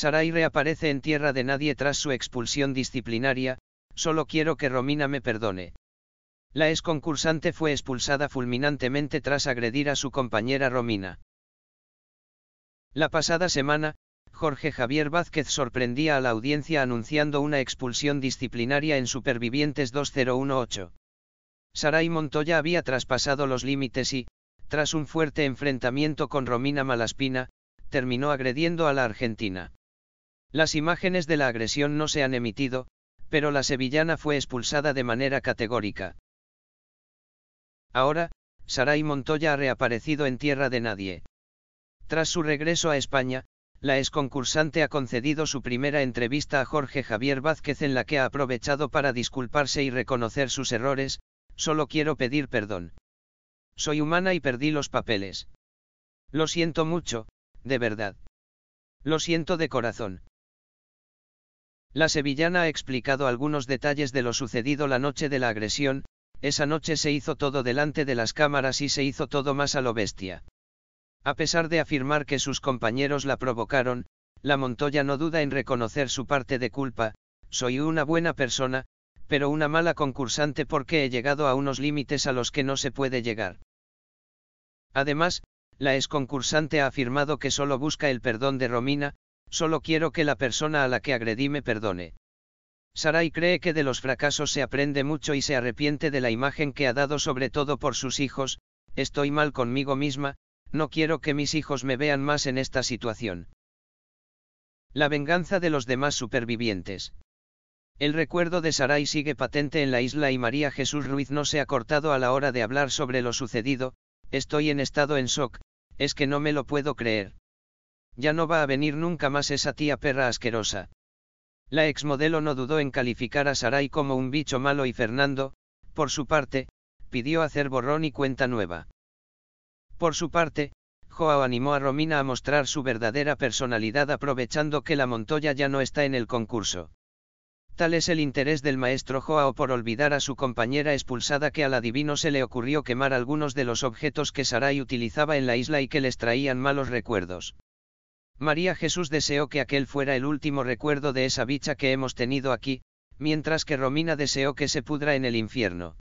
Sarai reaparece en tierra de nadie tras su expulsión disciplinaria, solo quiero que Romina me perdone. La ex concursante fue expulsada fulminantemente tras agredir a su compañera Romina. La pasada semana, Jorge Javier Vázquez sorprendía a la audiencia anunciando una expulsión disciplinaria en Supervivientes 2018. Sarai Montoya había traspasado los límites y, tras un fuerte enfrentamiento con Romina Malaspina, terminó agrediendo a la argentina. Las imágenes de la agresión no se han emitido, pero la sevillana fue expulsada de manera categórica. Ahora, Saray Montoya ha reaparecido en tierra de nadie. Tras su regreso a España, la exconcursante ha concedido su primera entrevista a Jorge Javier Vázquez en la que ha aprovechado para disculparse y reconocer sus errores, solo quiero pedir perdón. Soy humana y perdí los papeles. Lo siento mucho, de verdad. Lo siento de corazón. La sevillana ha explicado algunos detalles de lo sucedido la noche de la agresión, esa noche se hizo todo delante de las cámaras y se hizo todo más a lo bestia. A pesar de afirmar que sus compañeros la provocaron, la Montoya no duda en reconocer su parte de culpa, soy una buena persona, pero una mala concursante porque he llegado a unos límites a los que no se puede llegar. Además, la exconcursante ha afirmado que solo busca el perdón de Romina, Solo quiero que la persona a la que agredí me perdone. Sarai cree que de los fracasos se aprende mucho y se arrepiente de la imagen que ha dado sobre todo por sus hijos, estoy mal conmigo misma, no quiero que mis hijos me vean más en esta situación. La venganza de los demás supervivientes. El recuerdo de Sarai sigue patente en la isla y María Jesús Ruiz no se ha cortado a la hora de hablar sobre lo sucedido, estoy en estado en shock, es que no me lo puedo creer. Ya no va a venir nunca más esa tía perra asquerosa. La exmodelo no dudó en calificar a Sarai como un bicho malo y Fernando, por su parte, pidió hacer borrón y cuenta nueva. Por su parte, Joao animó a Romina a mostrar su verdadera personalidad aprovechando que la Montoya ya no está en el concurso. Tal es el interés del maestro Joao por olvidar a su compañera expulsada que al adivino se le ocurrió quemar algunos de los objetos que Sarai utilizaba en la isla y que les traían malos recuerdos. María Jesús deseó que aquel fuera el último recuerdo de esa bicha que hemos tenido aquí, mientras que Romina deseó que se pudra en el infierno.